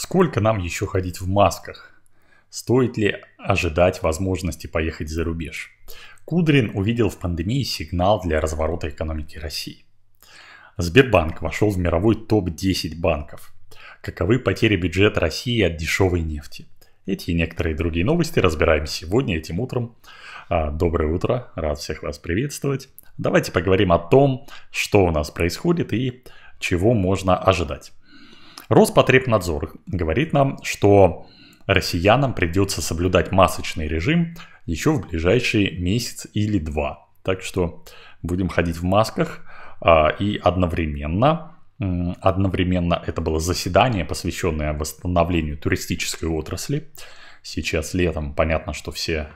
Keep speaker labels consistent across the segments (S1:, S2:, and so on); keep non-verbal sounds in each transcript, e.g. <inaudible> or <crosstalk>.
S1: Сколько нам еще ходить в масках? Стоит ли ожидать возможности поехать за рубеж? Кудрин увидел в пандемии сигнал для разворота экономики России. Сбербанк вошел в мировой топ-10 банков. Каковы потери бюджета России от дешевой нефти? Эти и некоторые другие новости разбираем сегодня, этим утром. А, доброе утро, рад всех вас приветствовать. Давайте поговорим о том, что у нас происходит и чего можно ожидать. Роспотребнадзор говорит нам, что россиянам придется соблюдать масочный режим еще в ближайший месяц или два. Так что будем ходить в масках а, и одновременно Одновременно это было заседание, посвященное восстановлению туристической отрасли. Сейчас летом понятно, что все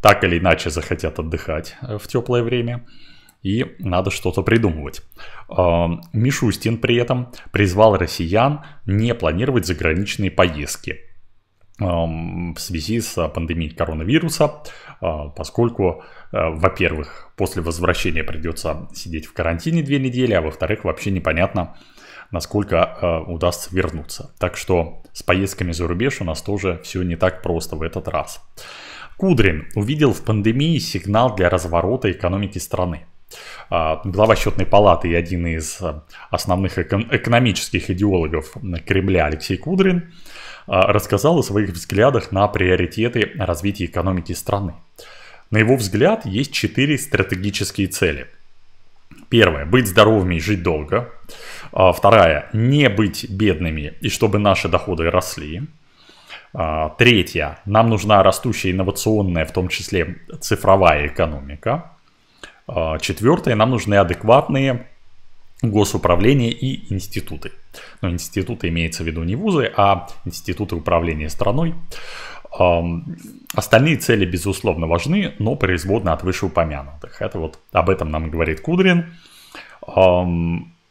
S1: так или иначе захотят отдыхать э, в теплое время и надо что-то придумывать. А, Мишустин при этом призвал россиян не планировать заграничные поездки а, в связи с пандемией коронавируса, а, поскольку, во-первых, после возвращения придется сидеть в карантине две недели, а во-вторых, вообще непонятно, насколько удастся вернуться. Так что с поездками за рубеж у нас тоже все не так просто в этот раз. Кудрин увидел в пандемии сигнал для разворота экономики страны. А, глава счетной палаты и один из а, основных экономических идеологов Кремля Алексей Кудрин, а, рассказал о своих взглядах на приоритеты развития экономики страны. На его взгляд есть четыре стратегические цели. Первое – быть здоровыми и жить долго. Вторая – не быть бедными и чтобы наши доходы росли. Третье – нам нужна растущая инновационная, в том числе цифровая экономика. А, Четвертое, нам нужны адекватные госуправления и институты. Но институты имеется в виду не вузы, а институты управления страной. Остальные цели, безусловно, важны, но производно от вышеупомянутых. Это вот об этом нам говорит Кудрин.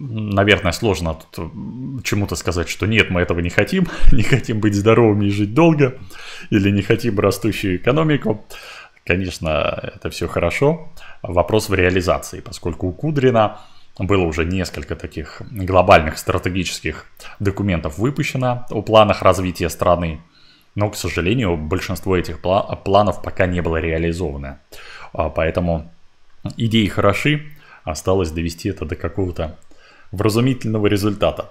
S1: Наверное, сложно тут чему-то сказать, что нет, мы этого не хотим, <laughs> не хотим быть здоровыми и жить долго, или не хотим растущую экономику. Конечно, это все хорошо. Вопрос в реализации, поскольку у Кудрина было уже несколько таких глобальных стратегических документов выпущено о планах развития страны, но, к сожалению, большинство этих планов пока не было реализовано. А, поэтому идеи хороши, осталось довести это до какого-то вразумительного результата,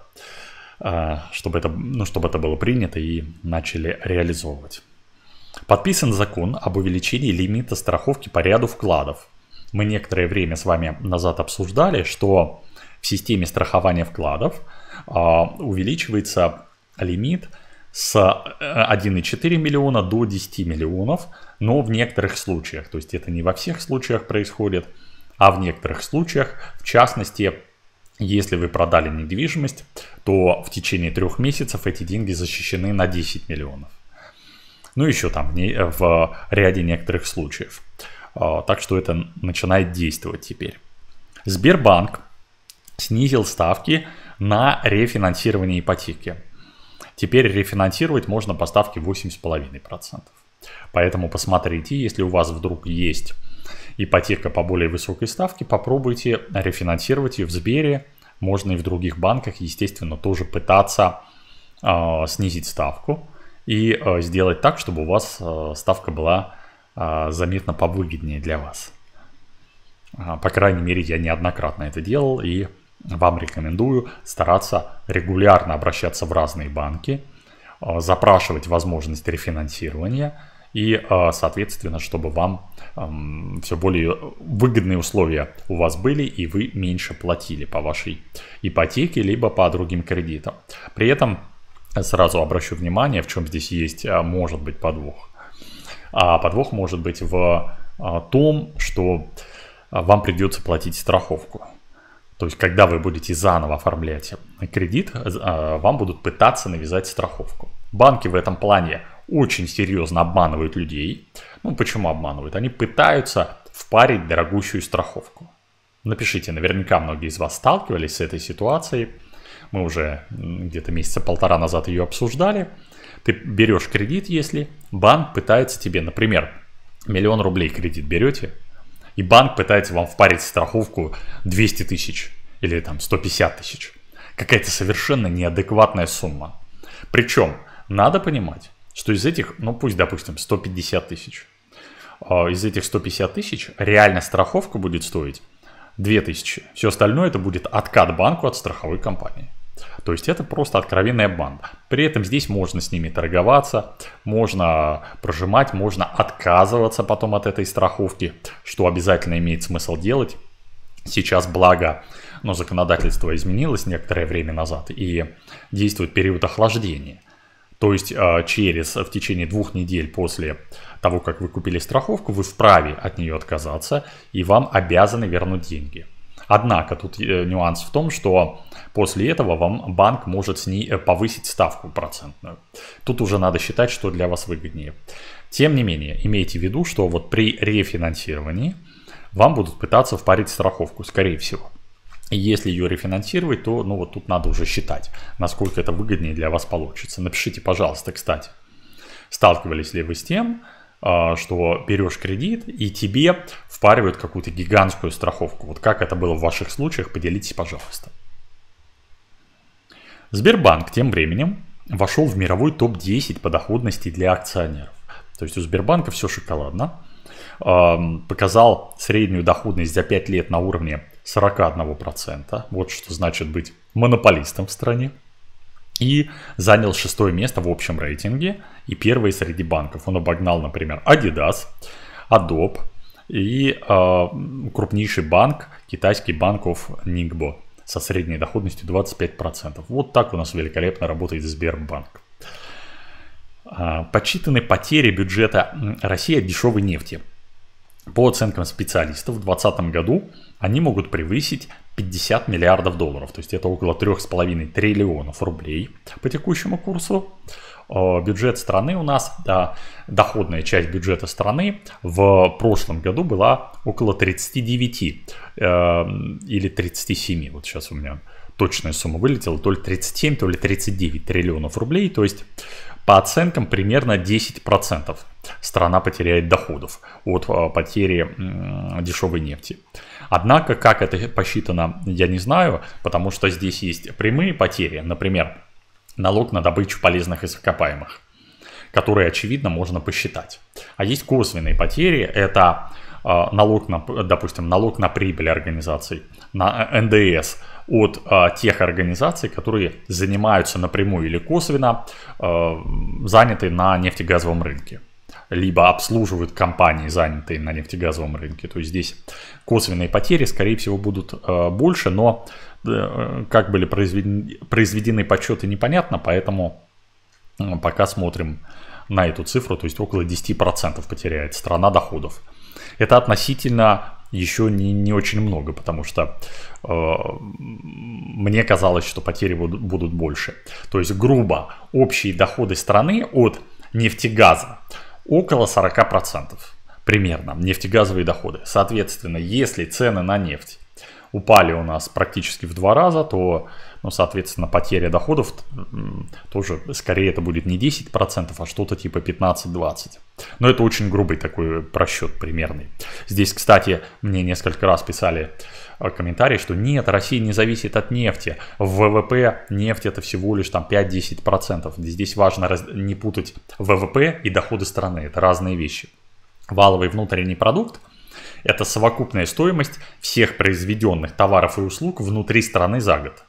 S1: а, чтобы это, ну, чтобы это было принято и начали реализовывать. Подписан закон об увеличении лимита страховки по ряду вкладов. Мы некоторое время с вами назад обсуждали, что в системе страхования вкладов а, увеличивается лимит с 1,4 э, миллиона до 10 миллионов, но в некоторых случаях, то есть это не во всех случаях происходит, а в некоторых случаях, в частности, если вы продали недвижимость, то в течение трех месяцев эти деньги защищены на 10 миллионов ну еще там в ряде некоторых случаев. А, так что это начинает действовать теперь. Сбербанк снизил ставки на рефинансирование ипотеки. Теперь рефинансировать можно по ставке 8,5%. Поэтому посмотрите, если у вас вдруг есть ипотека по более высокой ставке, попробуйте рефинансировать ее в Сбере. Можно и в других банках, естественно, тоже пытаться э, снизить ставку и э, сделать так, чтобы у вас э, ставка была э, заметно повыгоднее для вас. А, по крайней мере, я неоднократно это делал и вам рекомендую стараться регулярно обращаться в разные банки, запрашивать возможность рефинансирования и, соответственно, чтобы вам эм, все более выгодные условия у вас были и вы меньше платили по вашей ипотеке либо по другим кредитам. При этом Сразу обращу внимание, в чем здесь есть, а, может быть, подвох. А подвох может быть в а, том, что а, вам придется платить страховку. То есть, когда вы будете заново оформлять кредит, вам будут пытаться навязать страховку. Банки в этом плане очень серьезно обманывают людей. Ну, почему обманывают? Они пытаются впарить дорогущую страховку. Напишите, наверняка многие из вас сталкивались с этой ситуацией. Мы уже где-то месяца полтора назад ее обсуждали. Ты берешь кредит, если банк пытается тебе, например, миллион рублей кредит берете, и банк пытается вам впарить страховку 200 тысяч или там 150 тысяч. Какая-то совершенно неадекватная сумма. Причем надо понимать, что из этих, ну пусть, допустим, 150 тысяч, а, из этих 150 тысяч реально страховка будет стоить 2000. Все остальное это будет откат банку от страховой компании. То есть это просто откровенная банда. При этом здесь можно с ними торговаться, можно прожимать, можно отказываться потом от этой страховки, что обязательно имеет смысл делать. Сейчас, благо, но законодательство изменилось некоторое время назад и действует период охлаждения. То есть а, через, в течение двух недель после того, как вы купили страховку, вы вправе от нее отказаться и вам обязаны вернуть деньги. Однако тут э, нюанс в том, что после этого вам банк может с ней э, повысить ставку процентную. Тут уже надо считать, что для вас выгоднее. Тем не менее, имейте в виду, что вот при рефинансировании вам будут пытаться впарить страховку, скорее всего. Если ее рефинансировать, то ну вот тут надо уже считать, насколько это выгоднее для вас получится. Напишите, пожалуйста, кстати, сталкивались ли вы с тем, а, что берешь кредит и тебе впаривают какую-то гигантскую страховку. Вот как это было в ваших случаях, поделитесь, пожалуйста. Сбербанк тем временем вошел в мировой топ-10 по доходности для акционеров. То есть у Сбербанка все шоколадно. А, показал среднюю доходность за 5 лет на уровне 41%. Вот что значит быть монополистом в стране и занял шестое место в общем рейтинге и первое среди банков. Он обогнал, например, Adidas, Adobe и э, крупнейший банк, китайский банк of Ningbo со средней доходностью 25%. Вот так у нас великолепно работает Сбербанк. Э, а, подсчитаны потери бюджета России от дешевой нефти – по оценкам специалистов, в 2020 году они могут превысить 50 миллиардов долларов, то есть это около 3,5 триллионов рублей по текущему курсу. Э, бюджет страны у нас, да, доходная часть бюджета страны в прошлом году была около 39 э, или 37, вот сейчас у меня точная сумма вылетела, то ли 37, то ли 39 триллионов рублей, то есть по оценкам примерно 10% страна потеряет доходов от э, потери дешевой нефти. Однако, как это посчитано, я не знаю, потому что здесь есть прямые потери, например, налог на добычу полезных ископаемых, которые, очевидно, можно посчитать. А есть косвенные потери, это э, налог на, допустим, налог на прибыль организаций, на НДС от а, тех организаций, которые занимаются напрямую или косвенно а, э, заняты на нефтегазовом рынке либо обслуживают компании, занятые на нефтегазовом рынке. То есть здесь косвенные потери, скорее всего, будут э, больше, но э, как были произведены, произведены подсчеты, непонятно, поэтому э, пока смотрим на эту цифру, то есть около 10% потеряет страна доходов. Это относительно еще не, не очень много, потому что э, мне казалось, что потери будут, будут больше. То есть, грубо, общие доходы страны от нефтегаза около 40%. Примерно нефтегазовые доходы. Соответственно, если цены на нефть упали у нас практически в два раза, то, ну, соответственно, потеря доходов тоже, скорее, это будет не 10%, а что-то типа 15-20%. Но это очень грубый такой просчет примерный. Здесь, кстати, мне несколько раз писали э, комментарии, что нет, Россия не зависит от нефти. В ВВП нефть это всего лишь там 5-10%. Здесь важно раз... не путать ВВП и доходы страны. Это разные вещи. Валовый внутренний продукт это совокупная стоимость всех произведенных товаров и услуг внутри страны за год.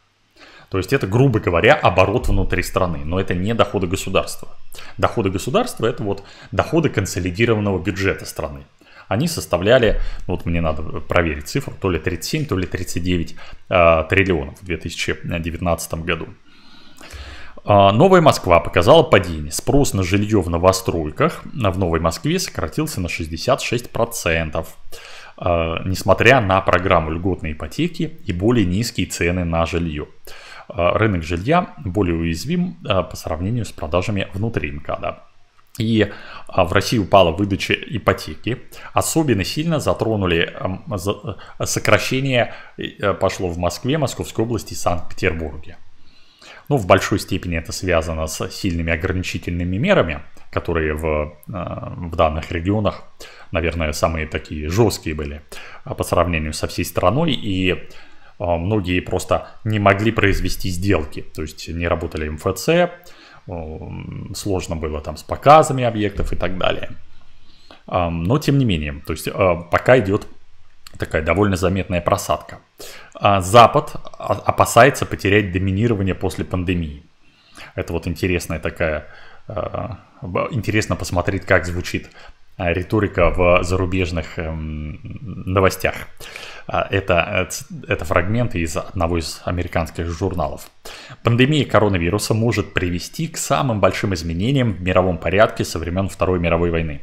S1: То есть это, грубо говоря, оборот внутри страны, но это не доходы государства. Доходы государства это вот доходы консолидированного бюджета страны. Они составляли, ну вот мне надо проверить цифру, то ли 37, то ли 39 э, триллионов в 2019 году. А, Новая Москва показала падение. Спрос на жилье в новостройках а, в Новой Москве сократился на 66%, а, несмотря на программу льготной ипотеки и более низкие цены на жилье. Рынок жилья более уязвим по сравнению с продажами внутри МКАДа. И в России упала выдача ипотеки. Особенно сильно затронули сокращение пошло в Москве, Московской области и Санкт-Петербурге. Ну, в большой степени это связано с сильными ограничительными мерами, которые в, э, в данных регионах, наверное, самые такие жесткие были а, по сравнению со всей страной. И э, многие просто не могли произвести сделки, то есть не работали МФЦ, э, сложно было там с показами объектов и так далее. Но тем не менее, то есть пока идет такая довольно заметная просадка. А Запад опасается потерять доминирование после пандемии. Это вот интересная такая, э, интересно посмотреть, как звучит э, риторика в зарубежных эм, новостях. А это, э, это фрагмент из одного из американских журналов. Пандемия коронавируса может привести к самым большим изменениям в мировом порядке со времен Второй мировой войны.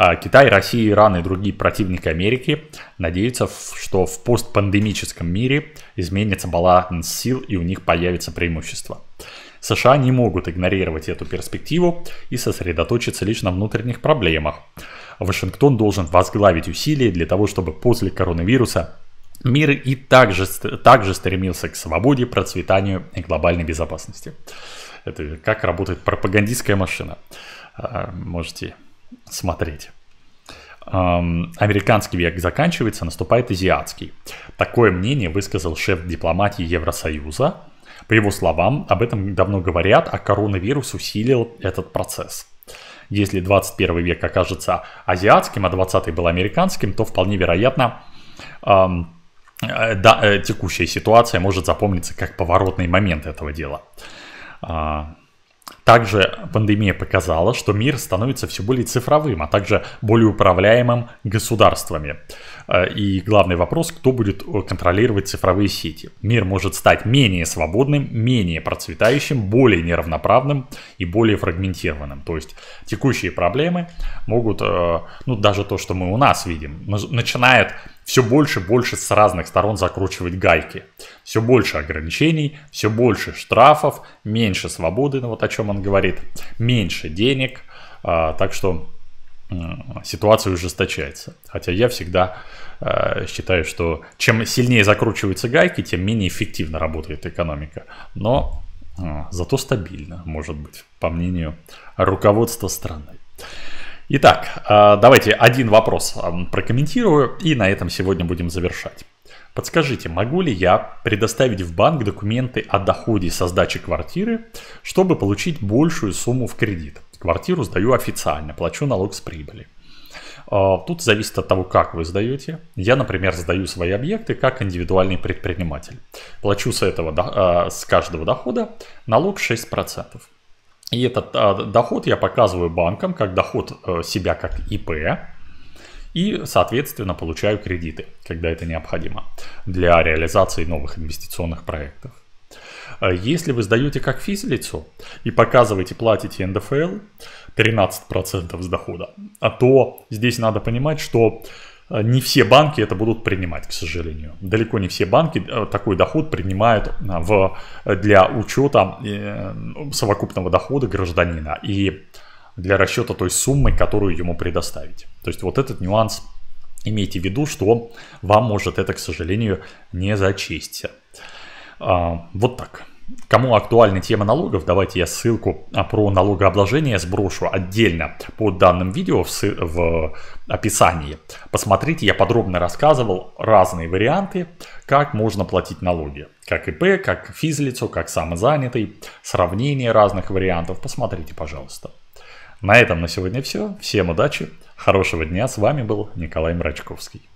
S1: А, Китай, Россия, Иран и другие противники Америки надеются, что в постпандемическом мире изменится баланс сил и у них появится преимущество. США не могут игнорировать эту перспективу и сосредоточиться лишь на внутренних проблемах. Вашингтон должен возглавить усилия для того, чтобы после коронавируса мир и также, также стремился к свободе, процветанию и глобальной безопасности. Это как работает пропагандистская машина. А, можете смотреть. Американский век заканчивается, наступает азиатский. Такое мнение высказал шеф дипломатии Евросоюза. По его словам, об этом давно говорят, а коронавирус усилил этот процесс. Если 21 век окажется азиатским, а 20 был американским, то вполне вероятно эм, э, да, э, текущая ситуация может запомниться как поворотный момент этого дела. А, также пандемия показала, что мир становится все более цифровым, а также более управляемым государствами. Э, и главный вопрос, кто будет э, контролировать цифровые сети. Мир может стать менее свободным, менее процветающим, более неравноправным и более фрагментированным. То есть текущие проблемы могут, э, ну даже то, что мы у нас видим, начинает все больше и больше с разных сторон закручивать гайки. Все больше ограничений, все больше штрафов, меньше свободы, ну вот о чем он говорит, меньше денег. А, так что ситуация ужесточается. Хотя я всегда э, считаю, что чем сильнее закручиваются гайки, тем менее эффективно работает экономика. Но э, зато стабильно, может быть, по мнению руководства страны. Итак, а, давайте один вопрос прокомментирую и на этом сегодня будем завершать. Подскажите, могу ли я предоставить в банк документы о доходе со сдачи квартиры, чтобы получить большую сумму в кредит? Квартиру сдаю официально, плачу налог с прибыли. А, тут зависит от того, как вы сдаете. Я, например, сдаю свои объекты как индивидуальный предприниматель. Плачу с этого, а, с каждого дохода налог 6%. И этот а, доход я показываю банкам как доход а, себя как ИП. И, соответственно, получаю кредиты, когда это необходимо, для реализации новых инвестиционных проектов. Э, если вы сдаете как физлицо и показываете, платите НДФЛ 13% с дохода, а то здесь надо понимать, что Э, не все банки это будут принимать, к сожалению. Далеко не все банки э, такой доход принимают э, в, для учета совокупного дохода гражданина и для расчета той суммы, которую ему предоставить. То есть вот этот нюанс имейте в виду, что вам может это, к сожалению, не зачесть. Вот так. Кому актуальна тема налогов, давайте я ссылку а, про налогообложение сброшу отдельно по данным видео в, в описании. Посмотрите, я подробно рассказывал разные варианты, как можно платить налоги. Как ИП, как физлицо, как самозанятый, сравнение разных вариантов. Посмотрите, пожалуйста. На этом на сегодня все. Всем удачи, хорошего дня. С вами был Николай Мрачковский.